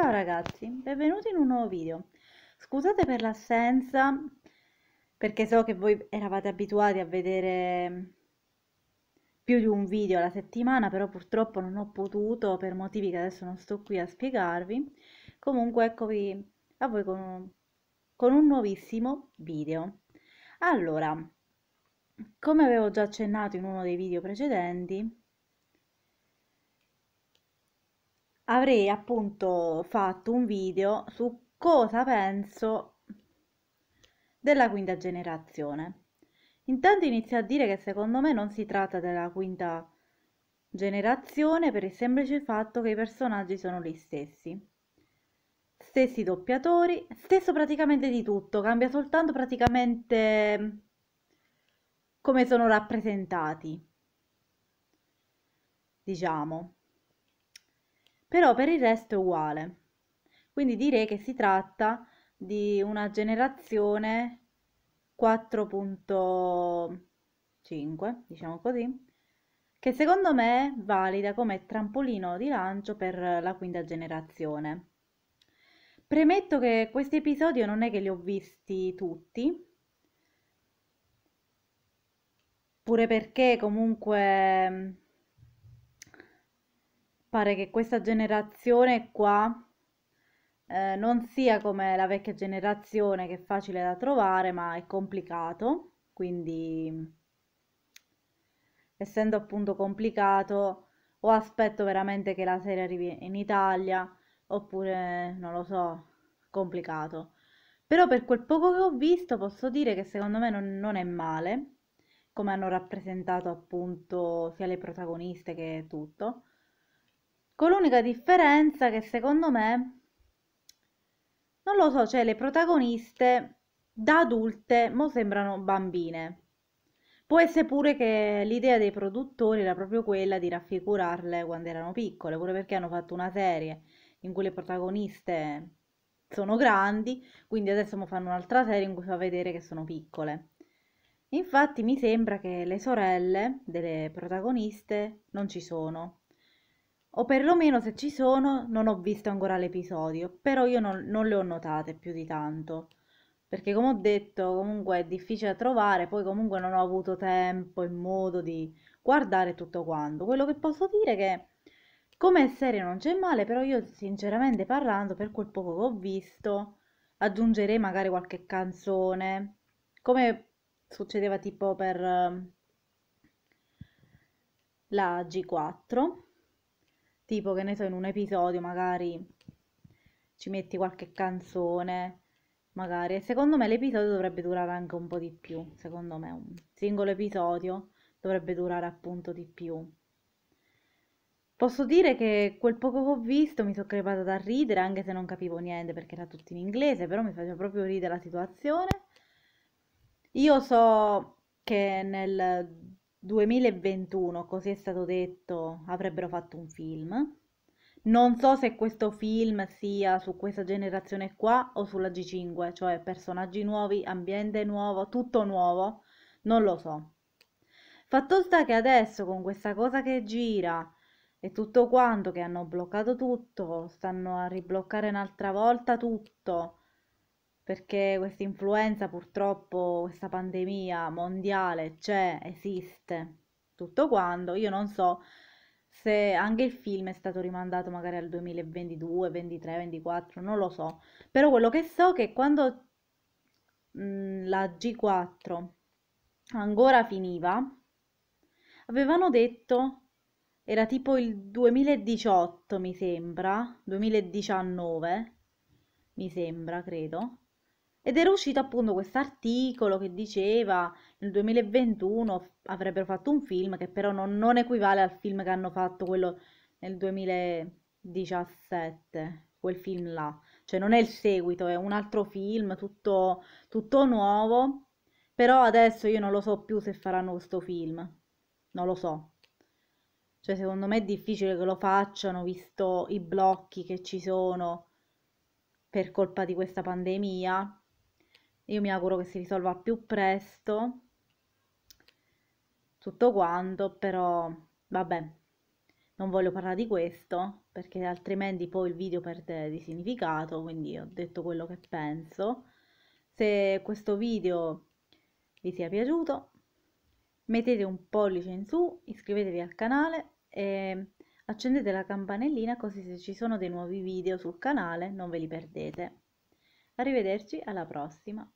Ciao ragazzi, benvenuti in un nuovo video. Scusate per l'assenza, perché so che voi eravate abituati a vedere più di un video alla settimana, però purtroppo non ho potuto per motivi che adesso non sto qui a spiegarvi. Comunque eccovi a voi con un, con un nuovissimo video. Allora, come avevo già accennato in uno dei video precedenti, avrei appunto fatto un video su cosa penso della quinta generazione. Intanto inizio a dire che secondo me non si tratta della quinta generazione per il semplice fatto che i personaggi sono gli stessi. Stessi doppiatori, stesso praticamente di tutto, cambia soltanto praticamente come sono rappresentati, diciamo però per il resto è uguale. Quindi direi che si tratta di una generazione 4.5, diciamo così, che secondo me è valida come trampolino di lancio per la quinta generazione. Premetto che questi episodi non è che li ho visti tutti, pure perché comunque pare che questa generazione qua eh, non sia come la vecchia generazione che è facile da trovare, ma è complicato, quindi essendo appunto complicato o aspetto veramente che la serie arrivi in Italia oppure non lo so, complicato. Però per quel poco che ho visto posso dire che secondo me non, non è male, come hanno rappresentato appunto sia le protagoniste che tutto con l'unica differenza che secondo me, non lo so, cioè le protagoniste da adulte mo sembrano bambine. Può essere pure che l'idea dei produttori era proprio quella di raffigurarle quando erano piccole, pure perché hanno fatto una serie in cui le protagoniste sono grandi, quindi adesso fanno un'altra serie in cui fa vedere che sono piccole. Infatti mi sembra che le sorelle delle protagoniste non ci sono, o perlomeno se ci sono non ho visto ancora l'episodio, però io non, non le ho notate più di tanto, perché come ho detto comunque è difficile da trovare, poi comunque non ho avuto tempo e modo di guardare tutto quanto. Quello che posso dire è che come serie non c'è male, però io sinceramente parlando per quel poco che ho visto aggiungerei magari qualche canzone, come succedeva tipo per ehm, la G4 tipo che ne so in un episodio magari ci metti qualche canzone magari e secondo me l'episodio dovrebbe durare anche un po' di più secondo me un singolo episodio dovrebbe durare appunto di più posso dire che quel poco che ho visto mi sono crepata da ridere anche se non capivo niente perché era tutto in inglese però mi faceva proprio ridere la situazione io so che nel 2021, così è stato detto, avrebbero fatto un film. Non so se questo film sia su questa generazione qua o sulla G5, cioè personaggi nuovi, ambiente nuovo, tutto nuovo, non lo so. Fatto sta che adesso con questa cosa che gira e tutto quanto, che hanno bloccato tutto, stanno a ribloccare un'altra volta tutto, perché questa influenza purtroppo, questa pandemia mondiale c'è, esiste, tutto quanto, io non so se anche il film è stato rimandato magari al 2022, 23, 24, non lo so, però quello che so è che quando mh, mm, la G4 ancora finiva, avevano detto era tipo il 2018 mi sembra 2019 mi sembra credo ed era uscito appunto questo articolo che diceva nel 2021 avrebbero fatto un film che però non, non equivale al film che hanno fatto quello nel 2017, quel film là. Cioè non è il seguito, è un altro film tutto, tutto nuovo. Però adesso io non lo so più se faranno questo film. Non lo so. Cioè, secondo me è difficile che lo facciano visto i blocchi che ci sono per colpa di questa pandemia. Io mi auguro che si risolva più presto tutto quanto, però vabbè, non voglio parlare di questo perché altrimenti poi il video perde di significato, quindi ho detto quello che penso. Se questo video vi sia piaciuto, mettete un pollice in su, iscrivetevi al canale e accendete la campanellina così se ci sono dei nuovi video sul canale non ve li perdete. Arrivederci alla prossima!